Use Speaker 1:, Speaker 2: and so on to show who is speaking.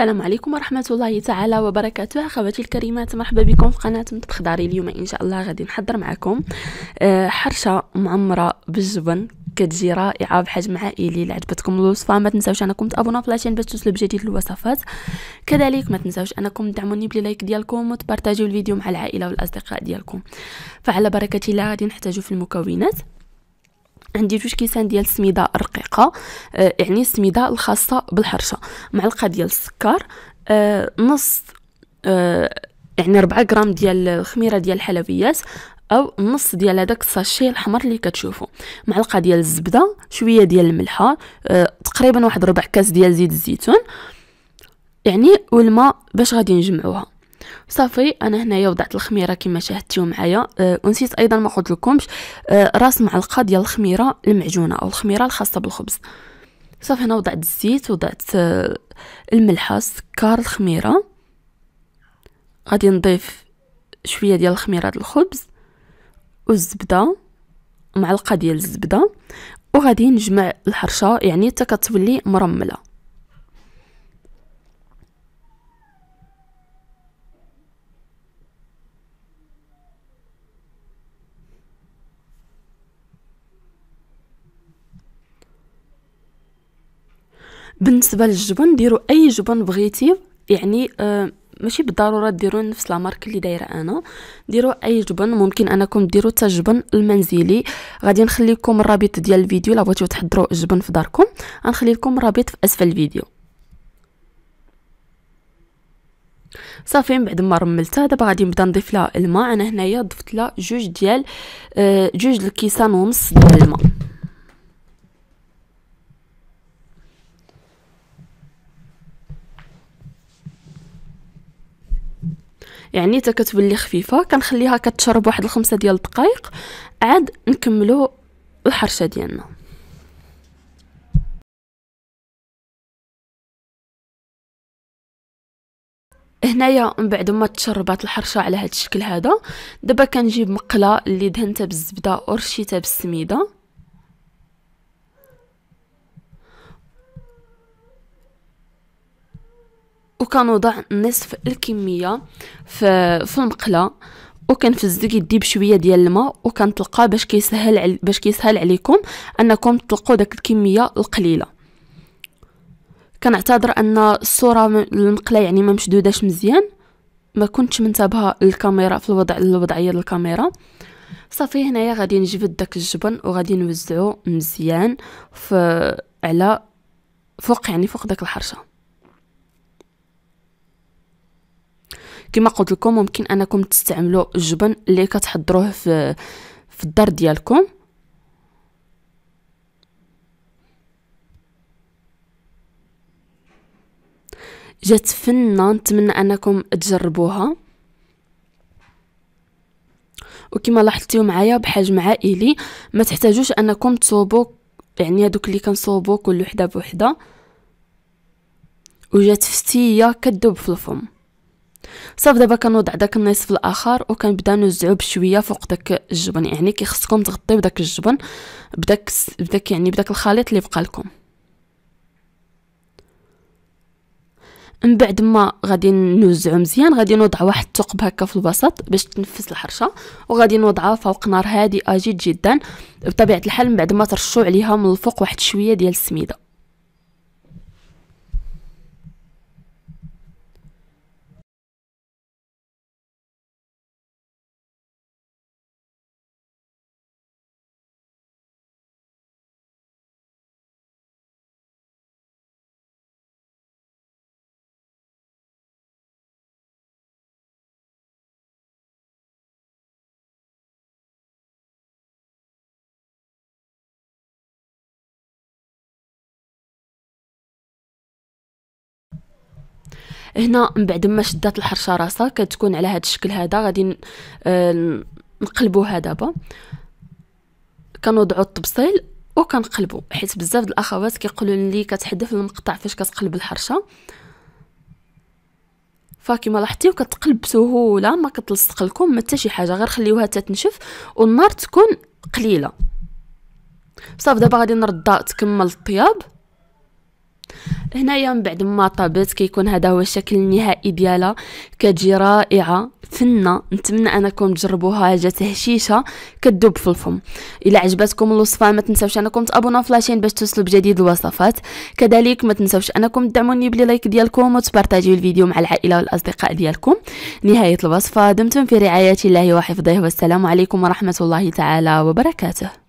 Speaker 1: السلام عليكم ورحمة الله تعالى وبركاته أخواتي الكريمات مرحبا بكم في قناة مطبخ داري اليوم إن شاء الله غادي نحضر معكم آه، حرشة معمرة بالجبن كتجي رائعه بحجم عائلي لعجبتكم الوصفه ما تنساوش انكم تابونا في لاشين باش توصلوا بجديد الوصفات كذلك ما تنساوش انكم تدعموني بلايك ديالكم وتبارتاجوا الفيديو مع العائله والاصدقاء ديالكم فعلى بركه الله غادي نحتاجو في المكونات عندي جوج كيسان ديال السميده رقيقه آه يعني السميده الخاصه بالحرشه معلقه ديال السكر آه نص آه يعني 4 غرام ديال الخميره ديال الحلويات او نص ديال هذاك الساشي الاحمر اللي كتشوفوا معلقه ديال الزبده شويه ديال الملحه آه تقريبا واحد ربع كاس ديال زيت الزيتون يعني والماء باش غادي نجمعوها صافي انا هنايا وضعت الخميره كما شاهدتيو معايا أه ونسيت ايضا ما قلت لكمش أه راس معلقه ديال الخميره المعجونه او الخميره الخاصه بالخبز صافي هنا وضعت الزيت وضعت أه الملح السكر الخميره غادي نضيف شويه ديال الخميره ديال الخبز والزبده معلقه ديال الزبده وغادي نجمع الحرشه يعني حتى كتولي مرمله بالنسبه للجبن ديروا اي جبن بغيتي يعني آه ماشي بالضروره ديروا نفس لا مارك اللي دايره انا ديروا اي جبن ممكن انكم ديروا حتى جبن المنزلي غادي نخليكم الرابط ديال الفيديو الا بغيتو تحضروا الجبن في داركم غنخلي لكم الرابط في اسفل الفيديو صافي من بعد ما رملتها دابا غادي نبدا نضيف لها الماء انا هنايا ضفت لها جوج ديال آه، جوج الكيسان ونص ديال الماء يعني حتى كتولي خفيفه كنخليها كتشرب واحد الخمسة ديال الدقائق عاد نكملو الحرشه ديالنا هنايا من بعد ما تشربات الحرشه على هذا الشكل هذا دابا كنجيب مقله اللي دهنتها بالزبده ورشيتها بالسميده وكنوضع نصف الكميه في في المقله وكنفزك يدي بشويه ديال الماء وكنطلقى باش كيسهل عل... باش كيسهل عليكم انكم تطلقوا داك الكميه القليله كنعتذر ان الصوره المقله يعني ما مشدوداش مزيان ما كنتش منتبهه للكاميرا في الوضع الوضعيه للكاميرا صافي هنايا غادي نجبد داك الجبن وغادي نوزعو مزيان في على فوق يعني فوق داك الحرشه كما قلت لكم ممكن انكم تستعملوا الجبن اللي كتحضروه في في الدار ديالكم جات فنه نتمنى انكم تجربوها وكما لاحظتيو معايا بحجم عائلي ما تحتاجوش انكم تصوبوا يعني هذوك اللي كنصوبوا كل وحده بوحده وجات فتيه كدوب في الفم صافي دابا كنوضع داك النصف الاخر وكنبدا نوزعو بشويه فوق داك الجبن يعني كيخصكم تغطيو داك الجبن بداك بداك يعني بداك الخليط اللي بقى لكم من بعد ما غادي نوزعو مزيان غادي نوضع واحد الثقب هكا في الوسط باش تنفس الحرشه وغادي نوضعها فوق نار هادئه جد جدا بطبيعه الحال من بعد ما ترشوا عليها من الفوق واحد شويه ديال السميده هنا من بعد ما شدات الحرشه راسها كتكون على هذا الشكل هذا غادي آه، نقلبوها دابا كنوضعوا الطبسيل وكنقلبوا حيت بزاف د الاخوات كيقولوا لي كتحدف المقطع فاش كتقلب الحرشه فكما لاحظتيو كتقلب بسهوله ما كتلصق لكم ما حتى شي حاجه غير خليوها تتنشف والنار تكون قليله صافي دابا غادي نرد تكمل الطياب هنايا من بعد ما طابت كيكون هذا هو الشكل النهائي ديالها كتجي رائعه فنه نتمنى انكم تجربوها جات هشيشه كتذوب في الفم الى عجبتكم الوصفه ما تنساوش انكم تابوناو فلاشين باش توصلوا بجديد الوصفات كذلك ما تنساوش انكم تدعموني بلي لايك ديالكم وتبارطاجيو الفيديو مع العائله والاصدقاء ديالكم نهايه الوصفه دمتم في رعايه الله وحفظه والسلام عليكم ورحمه الله تعالى وبركاته